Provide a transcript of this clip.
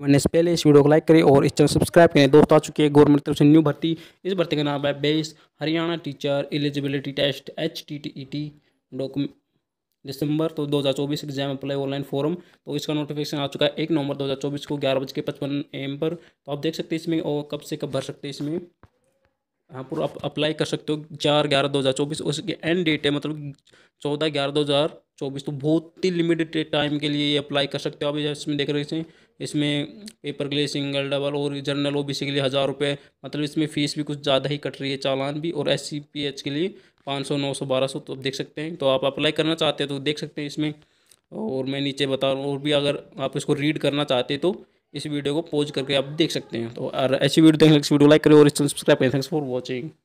मैंने से पहले इस वीडियो को लाइक करें और इस चैनल सब्सक्राइब करें दोस्त आ चुके हैं गवर्नमेंट तरफ से न्यू भर्ती इस भर्ती का नाम है बेस Haryana teacher eligibility test H T T E T document दिसंबर तो 2024 एग्जाम अप्लाई ऑनलाइन फॉर्म तो इसका नोटिफिकेशन आ चुका है एक नवंबर 2024 को ग्यारह बज के पचपन एम पर तो आप देख सकते हैं इसमें और कब से कब भर सकते हैं इसमें हाँ पूरा आप अप्लाई कर सकते हो चार ग्यारह दो हज़ार चौबीस उसकी एंड डेट है मतलब चौदह ग्यारह दो हज़ार चौबीस तो बहुत ही लिमिटेड टाइम के लिए ये अप्लाई कर सकते हो आप इसमें देख रहे हैं इसमें पेपर के लिए सिंगल डबल और जनरल ओ के लिए हज़ार रुपये मतलब इसमें फ़ीस भी कुछ ज़्यादा ही कट रही है चालान भी और एस के लिए पाँच सौ नौ सौ बारह सौ तो देख सकते हैं तो आप अप्लाई करना चाहते हैं तो देख सकते हैं इसमें और मैं नीचे बता रहा हूँ और भी अगर आप इसको रीड करना चाहते हैं तो इस वीडियो को पॉज करके आप देख सकते हैं तो और ऐसी वीडियो देखने वीडियो लाइक करें और इस सब्सक्राइब करें थैंक्स फॉर वॉचिंग